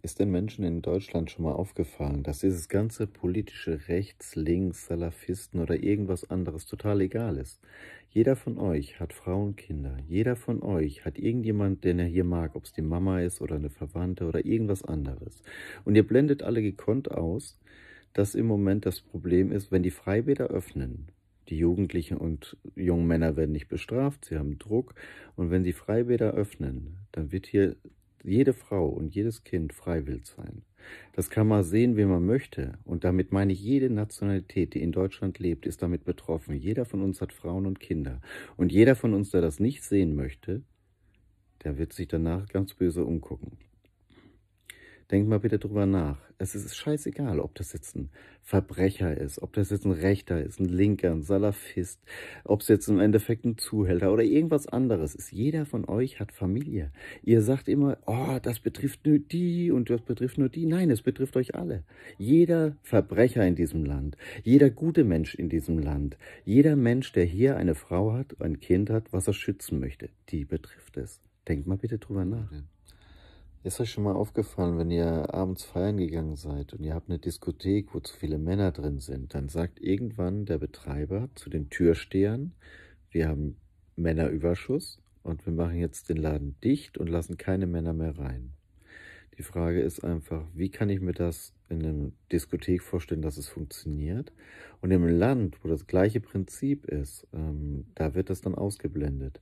Ist den Menschen in Deutschland schon mal aufgefallen, dass dieses ganze politische Rechts, Links, Salafisten oder irgendwas anderes total egal ist? Jeder von euch hat Frauen, Kinder. Jeder von euch hat irgendjemand, den er hier mag, ob es die Mama ist oder eine Verwandte oder irgendwas anderes. Und ihr blendet alle gekonnt aus, dass im Moment das Problem ist, wenn die Freibäder öffnen, die Jugendlichen und jungen Männer werden nicht bestraft, sie haben Druck. Und wenn sie Freibäder öffnen, dann wird hier jede Frau und jedes Kind frei will sein. Das kann man sehen, wie man möchte. Und damit meine ich, jede Nationalität, die in Deutschland lebt, ist damit betroffen. Jeder von uns hat Frauen und Kinder. Und jeder von uns, der das nicht sehen möchte, der wird sich danach ganz böse umgucken. Denkt mal bitte drüber nach. Es ist scheißegal, ob das jetzt ein Verbrecher ist, ob das jetzt ein Rechter ist, ein Linker, ein Salafist, ob es jetzt im Endeffekt ein Zuhälter oder irgendwas anderes ist. Jeder von euch hat Familie. Ihr sagt immer, oh, das betrifft nur die und das betrifft nur die. Nein, es betrifft euch alle. Jeder Verbrecher in diesem Land, jeder gute Mensch in diesem Land, jeder Mensch, der hier eine Frau hat, ein Kind hat, was er schützen möchte, die betrifft es. Denkt mal bitte drüber nach. Ist euch schon mal aufgefallen, wenn ihr abends feiern gegangen seid und ihr habt eine Diskothek, wo zu viele Männer drin sind, dann sagt irgendwann der Betreiber zu den Türstehern, wir haben Männerüberschuss und wir machen jetzt den Laden dicht und lassen keine Männer mehr rein. Die Frage ist einfach, wie kann ich mir das in einer Diskothek vorstellen, dass es funktioniert? Und im Land, wo das gleiche Prinzip ist, ähm, da wird das dann ausgeblendet.